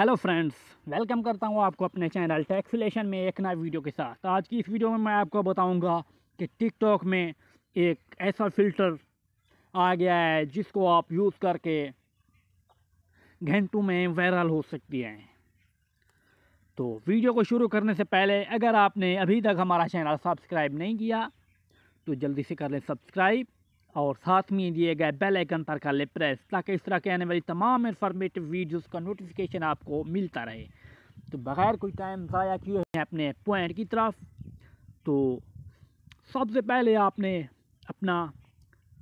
hello friends welcome करता हूँ आपको अपने चैनल टैक्सीलेशन में एक नए वीडियो के साथ आज की इस वीडियो में मैं आपको बताऊँगा कि टिकटॉक में एक ऐसा फ़िल्टर आ गया है जिसको आप यूज़ करके घंटों में वायरल हो सकती हैं तो वीडियो को शुरू करने से पहले अगर आपने अभी तक हमारा चैनल सब्सक्राइब नहीं किया तो जल्दी से कर लें सब्सक्राइब और साथ में दिए गए बेल आइकन पर कर ले प्रेस ताकि इस तरह के आने वाली तमाम इन्फॉर्मेटिव वीडियोस का नोटिफिकेशन आपको मिलता रहे तो बग़ैर कोई टाइम ज़ाया किए हैं अपने पॉइंट की तरफ तो सबसे पहले आपने अपना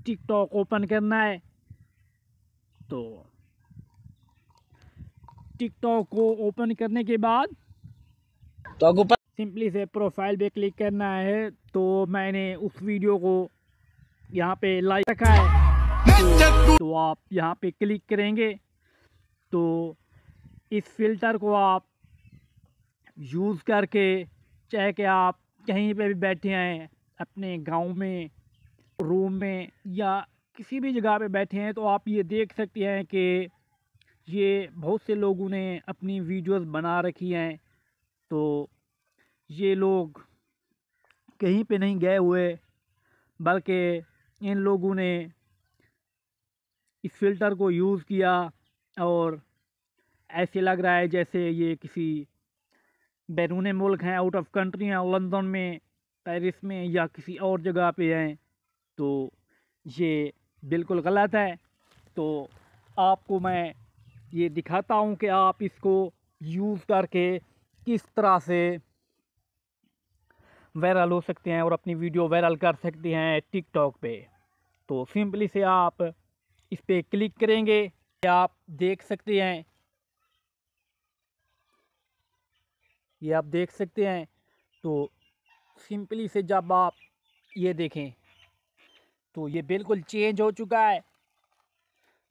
टिकटॉक ओपन करना है तो टिकटॉक को ओपन करने के बाद तो सिंपली से प्रोफाइल पे क्लिक करना है तो मैंने उस वीडियो को यहाँ पे लाइक रखा है तो, तो आप यहाँ पे क्लिक करेंगे तो इस फिल्टर को आप यूज़ करके चाहे कि आप कहीं पे भी बैठे हैं अपने गांव में रूम में या किसी भी जगह पे बैठे हैं तो आप ये देख सकते हैं कि ये बहुत से लोगों ने अपनी वीडियोस बना रखी हैं तो ये लोग कहीं पे नहीं गए हुए बल्कि इन लोगों ने इस फ़िल्टर को यूज़ किया और ऐसे लग रहा है जैसे ये किसी बैरून मुल्क हैं आउट ऑफ कंट्री हैं लंदन में पेरिस में या किसी और जगह पे हैं तो ये बिल्कुल गलत है तो आपको मैं ये दिखाता हूँ कि आप इसको यूज़ करके किस तरह से वायरल हो सकते हैं और अपनी वीडियो वायरल कर सकते हैं टिकटॉक पे तो सिंपली से आप इस पर क्लिक करेंगे आप देख सकते हैं ये आप देख सकते हैं तो सिंपली से जब आप ये देखें तो ये बिल्कुल चेंज हो चुका है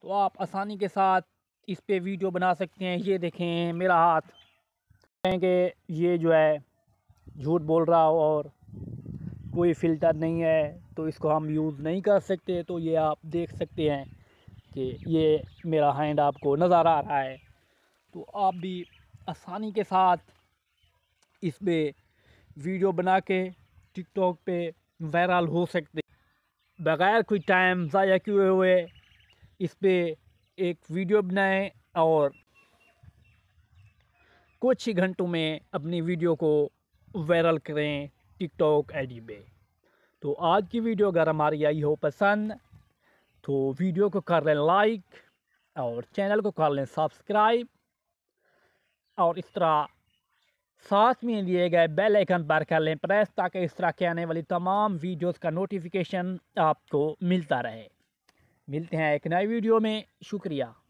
तो आप आसानी के साथ इस पर वीडियो बना सकते हैं ये देखें मेरा हाथ कहेंगे ये जो है झूठ बोल रहा हो और कोई फ़िल्टर नहीं है तो इसको हम यूज़ नहीं कर सकते तो ये आप देख सकते हैं कि ये मेरा हैंड आपको नज़र आ रहा है तो आप भी आसानी के साथ इस पर वीडियो बना के टिकटॉक पे वायरल हो सकते बग़ैर कोई टाइम ज़ाया किए हुए इस पर एक वीडियो बनाएं और कुछ ही घंटों में अपनी वीडियो को वायरल करें टिकटॉक आईडी पे तो आज की वीडियो अगर हमारी आई हो पसंद तो वीडियो को कर लें लाइक और चैनल को कर लें सब्सक्राइब और इस तरह साथ में दिए गए बेल आइकन पर कर लें प्रेस ताकि इस तरह के आने वाली तमाम वीडियोस का नोटिफिकेशन आपको मिलता रहे मिलते हैं एक नए वीडियो में शुक्रिया